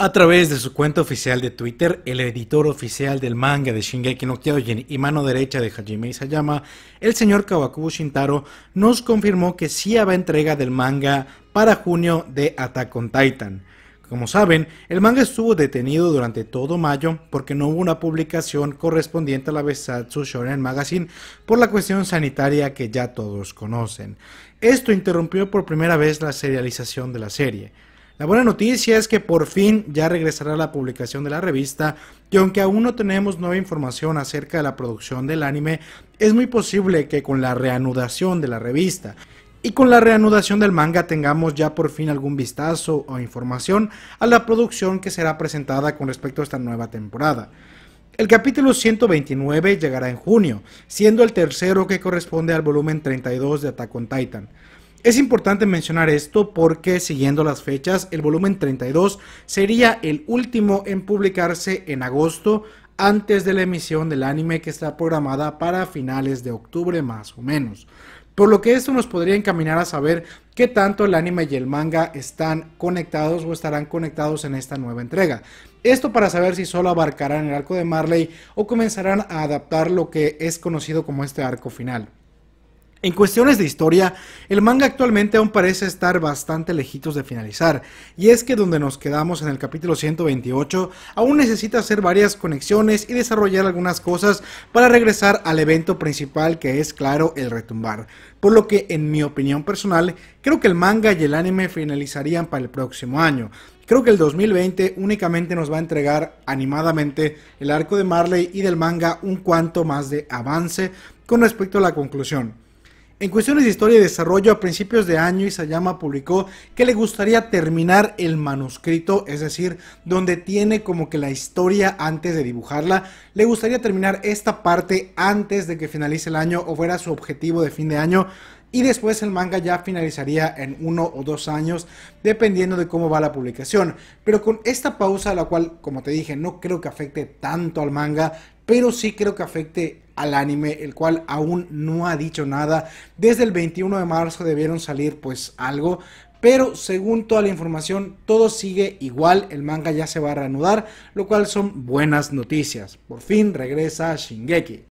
A través de su cuenta oficial de Twitter, el editor oficial del manga de Shingeki no Kyojin y mano derecha de Hajime Isayama, el señor Kawakubo Shintaro, nos confirmó que sí habrá entrega del manga para junio de Attack on Titan. Como saben, el manga estuvo detenido durante todo mayo porque no hubo una publicación correspondiente a la Besatsu Shonen Magazine por la cuestión sanitaria que ya todos conocen. Esto interrumpió por primera vez la serialización de la serie. La buena noticia es que por fin ya regresará la publicación de la revista y aunque aún no tenemos nueva información acerca de la producción del anime, es muy posible que con la reanudación de la revista y con la reanudación del manga tengamos ya por fin algún vistazo o información a la producción que será presentada con respecto a esta nueva temporada. El capítulo 129 llegará en junio, siendo el tercero que corresponde al volumen 32 de Attack on Titan. Es importante mencionar esto porque siguiendo las fechas, el volumen 32 sería el último en publicarse en agosto antes de la emisión del anime que está programada para finales de octubre más o menos. Por lo que esto nos podría encaminar a saber qué tanto el anime y el manga están conectados o estarán conectados en esta nueva entrega. Esto para saber si solo abarcarán el arco de Marley o comenzarán a adaptar lo que es conocido como este arco final. En cuestiones de historia, el manga actualmente aún parece estar bastante lejitos de finalizar, y es que donde nos quedamos en el capítulo 128, aún necesita hacer varias conexiones y desarrollar algunas cosas para regresar al evento principal que es, claro, el retumbar, por lo que, en mi opinión personal, creo que el manga y el anime finalizarían para el próximo año. Creo que el 2020 únicamente nos va a entregar animadamente el arco de Marley y del manga un cuanto más de avance con respecto a la conclusión. En cuestiones de historia y desarrollo, a principios de año Isayama publicó que le gustaría terminar el manuscrito, es decir, donde tiene como que la historia antes de dibujarla, le gustaría terminar esta parte antes de que finalice el año o fuera su objetivo de fin de año. Y después el manga ya finalizaría en uno o dos años, dependiendo de cómo va la publicación. Pero con esta pausa, la cual, como te dije, no creo que afecte tanto al manga, pero sí creo que afecte al anime, el cual aún no ha dicho nada. Desde el 21 de marzo debieron salir pues algo, pero según toda la información, todo sigue igual, el manga ya se va a reanudar, lo cual son buenas noticias. Por fin regresa Shingeki.